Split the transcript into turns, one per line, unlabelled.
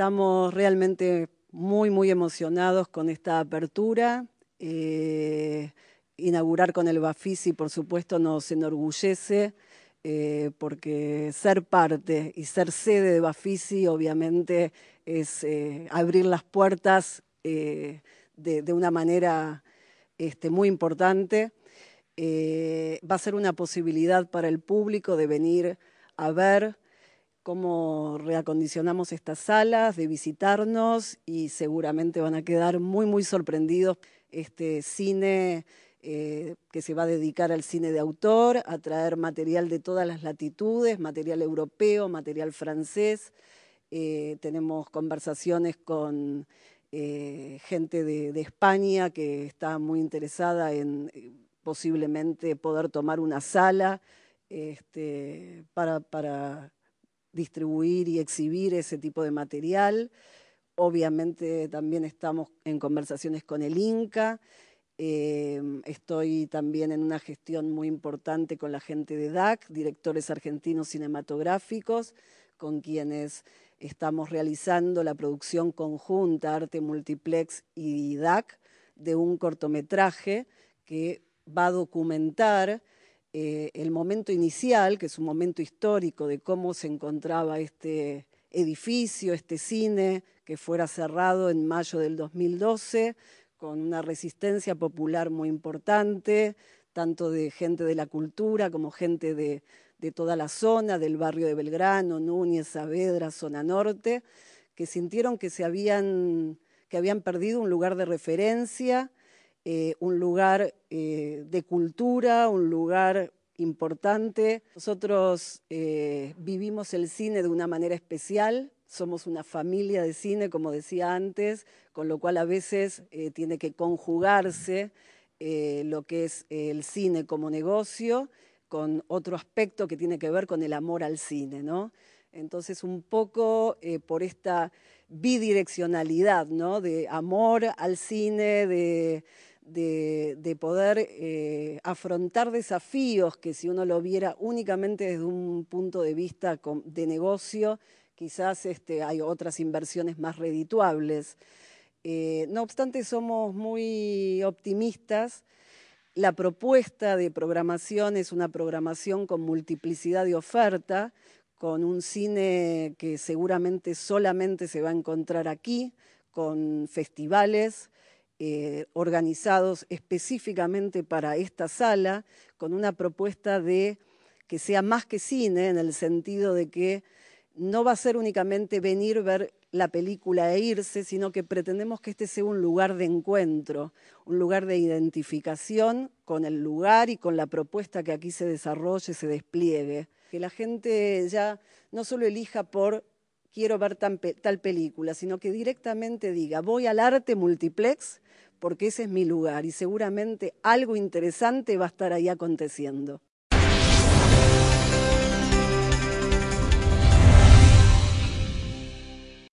Estamos realmente muy, muy emocionados con esta apertura. Eh, inaugurar con el Bafisi, por supuesto, nos enorgullece, eh, porque ser parte y ser sede de Bafisi, obviamente, es eh, abrir las puertas de, una manera este, muy importante. va a ser una posibilidad para el público de venir a ver cómo reacondicionamos estas salas, de visitarnos y seguramente van a quedar muy, muy sorprendidos. Este cine eh, que se va a dedicar al cine de autor, a traer material de todas las latitudes, material europeo, material francés. Eh, tenemos conversaciones con eh, gente de, España que está muy interesada en posiblemente poder tomar una sala este, para distribuir y exhibir ese tipo de material. Obviamente también estamos en conversaciones con el Inca. Em, estoy también en una gestión muy importante con la gente de DAC, directores argentinos cinematográficos, con quienes estamos realizando la producción conjunta Arte Multiplex y DAC de un cortometraje que va a documentar eh, el momento inicial, que es un momento histórico de cómo se encontraba este edificio, este cine, que fuera cerrado en mayo del 2012, con una resistencia popular muy importante, tanto de gente de la cultura como gente de, de toda la zona, del barrio de Belgrano, Núñez, Saavedra, zona norte, que sintieron que se habían, que habían perdido un lugar de referencia eh, un lugar eh, de cultura, un lugar importante. Nosotros eh, vivimos el cine de una manera especial, somos una familia de cine, como decía antes, con lo cual a veces tiene que conjugarse lo que es el cine como negocio con otro aspecto que tiene que ver con el amor al cine, ¿no? Entonces, un poco por esta bidireccionalidad, ¿no? De amor al cine, de de, poder eh, afrontar desafíos que si uno lo viera únicamente desde un punto de vista de negocio, quizás este, hay otras inversiones más redituables. Eh, no obstante, somos muy optimistas. La propuesta de programación es una programación con multiplicidad de oferta, con un cine que seguramente solamente se va a encontrar aquí, con festivales, eh, organizados específicamente para esta sala, con una propuesta de que sea más que cine, en el sentido de que no va a ser únicamente venir, ver la película e irse, sino que pretendemos que este sea un lugar de encuentro, un lugar de identificación con el lugar y con la propuesta que aquí se desarrolle, se despliegue. Que la gente ya no solo elija por quiero ver tal película, sino que directamente diga, voy al arte multiplex porque ese es mi lugar y seguramente algo interesante va a estar ahí aconteciendo.